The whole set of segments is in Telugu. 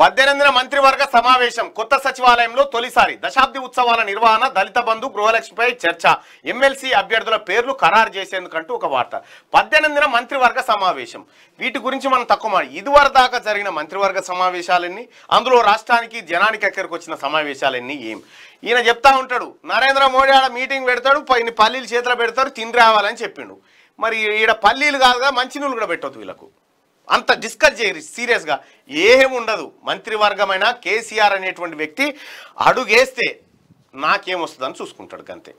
పద్దెనిమిదిన మంత్రివర్గ సమావేశం కొత్త సచివాలయంలో తొలిసారి దశాబ్ది ఉత్సవాల నిర్వహణ దళిత బంధు గృహలక్ష్మిపై చర్చ ఎమ్మెల్సీ అభ్యర్థుల పేర్లు ఖరారు చేసేందుకంటూ ఒక వార్త పద్దెనిమిదిన మంత్రివర్గ సమావేశం వీటి గురించి మనం తక్కువ ఇదివర దాకా జరిగిన మంత్రివర్గ సమావేశాలన్నీ అందులో రాష్ట్రానికి జనానికి ఎక్కడికి వచ్చిన సమావేశాలన్నీ ఏం ఈయన చెప్తా ఉంటాడు నరేంద్ర మోడీ ఆడ మీటింగ్ పెడతాడు పైన పల్లీలు చేతిలో పెడతారు తిని రావాలని చెప్పిండు మరి ఈడ పల్లీలు కాదు కదా మంచి కూడా పెట్టవద్దు వీళ్ళకు అంత డిస్కస్ చేయరు సీరియస్గా ఉండదు మంత్రివర్గమైన కేసీఆర్ అనేటువంటి వ్యక్తి అడుగేస్తే నాకేమొస్తుందని చూసుకుంటాడు అంతే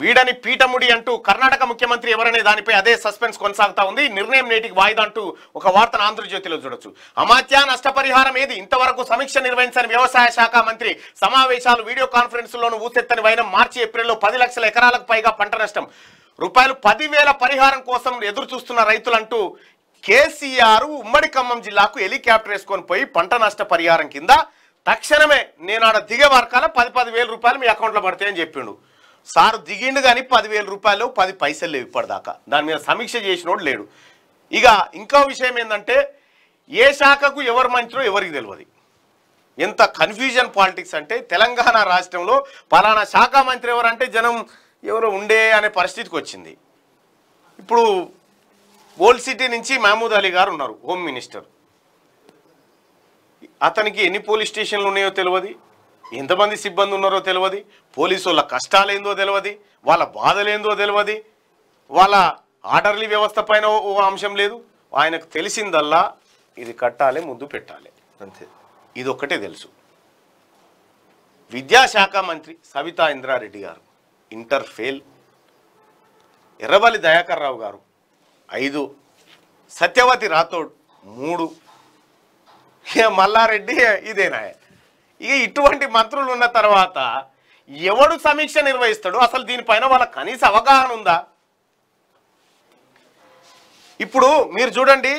వీడని పీఠముడి అంటూ కర్ణాటక ముఖ్యమంత్రి ఎవరనే దానిపై అదే సస్పెన్స్ కొనసాగుతా ఉంది నిర్ణయం నేటికి వాయిదా అంటూ ఒక వార్తను ఆంధ్రజ్యోతిలో చూడొచ్చు అమాత్య నష్టపరిహారం ఏది ఇంతవరకు సమీక్ష నిర్వహించని వ్యవసాయ శాఖ మంత్రి సమావేశాలు వీడియో కాన్ఫరెన్స్లోనూ ఊసెత్తని వైన మార్చి ఏప్రిల్లో పది లక్షల ఎకరాలకు పైగా పంట నష్టం రూపాయలు పదివేల పరిహారం కోసం ఎదురు చూస్తున్న రైతులంటూ కేసీఆర్ ఉమ్మడి ఖమ్మం జిల్లాకు హెలికాప్టర్ వేసుకొని పోయి పంట నష్ట పరిహారం కింద తక్షణమే నేను ఆడ దిగే వర్గాల పది పదివేల రూపాయలు మీ అకౌంట్లో పడతాయని చెప్పిండు సారు దిగిండు కానీ పదివేల రూపాయలు పది పైసలు లేవు ఇప్పటిదాకా దాని మీద సమీక్ష చేసినోడు లేడు ఇక ఇంకో విషయం ఏంటంటే ఏ శాఖకు ఎవరు మంచిరో ఎవరికి తెలియదు ఎంత కన్ఫ్యూజన్ పాలిటిక్స్ అంటే తెలంగాణ రాష్ట్రంలో పలానా శాఖ మంత్రి ఎవరంటే జనం ఎవరో ఉండే అనే పరిస్థితికి వచ్చింది ఇప్పుడు ఓల్డ్ సిటీ నుంచి మహమూద్ అలీ గారు ఉన్నారు హోమ్ మినిస్టర్ అతనికి ఎన్ని పోలీస్ స్టేషన్లు ఉన్నాయో తెలియదు ఎంతమంది సిబ్బంది ఉన్నారో తెలియదు పోలీసు వాళ్ళ కష్టాలు ఏందో తెలియదు వాళ్ళ బాధలేందో తెలియదు వాళ్ళ ఆర్డర్లీ వ్యవస్థ పైన ఓ అంశం లేదు ఆయనకు తెలిసిందల్లా ఇది కట్టాలి ముద్దు పెట్టాలి అంతే ఇది ఒక్కటే తెలుసు విద్యాశాఖ మంత్రి సవితా ఇంద్రారెడ్డి గారు ఇంటర్ ఫెయిల్ ఎర్రబల్లి దయాకర్ రావు గారు ఐదు సత్యవతి రాథోడ్ మూడు ఇక మల్లారెడ్డి ఇదేనా ఇక ఇటువంటి మంత్రులు ఉన్న తర్వాత ఎవడు సమీక్ష నిర్వహిస్తాడు అసలు దీనిపైన వాళ్ళ కనీస అవగాహన ఉందా ఇప్పుడు మీరు చూడండి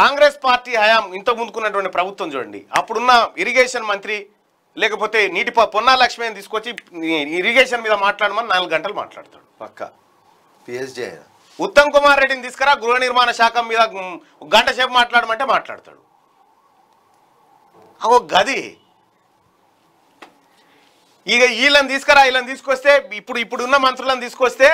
కాంగ్రెస్ పార్టీ హయాం ఇంతకు ముందుకున్నటువంటి ప్రభుత్వం చూడండి అప్పుడున్న ఇరిగేషన్ మంత్రి లేకపోతే నీటి పొన్నా లక్ష్మి తీసుకొచ్చి ఇరిగేషన్ మీద మాట్లాడమని నాలుగు గంటలు మాట్లాడతాడు పక్క పిఎస్జే ఉత్తమ్ కుమార్ రెడ్డిని తీసుకురా గృహ నిర్మాణ శాఖ మీద గంట సేపు మాట్లాడమంటే మాట్లాడతాడు అవో గది ఇక వీళ్ళని తీసుకురా వీళ్ళని తీసుకొస్తే ఇప్పుడు ఇప్పుడున్న మంత్రులను తీసుకొస్తే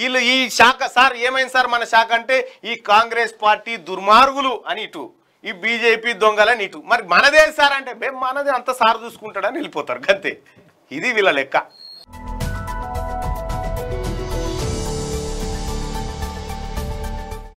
వీళ్ళు ఈ శాఖ సార్ ఏమైంది సార్ మన శాఖ అంటే ఈ కాంగ్రెస్ పార్టీ దుర్మార్గులు అని ఇటు ఈ బీజేపీ దొంగలని ఇటు మరి మనదే సార్ అంటే మేము మనదే అంత సార్ చూసుకుంటాడని వెళ్ళిపోతారు గంతే ఇది వీళ్ళ లెక్క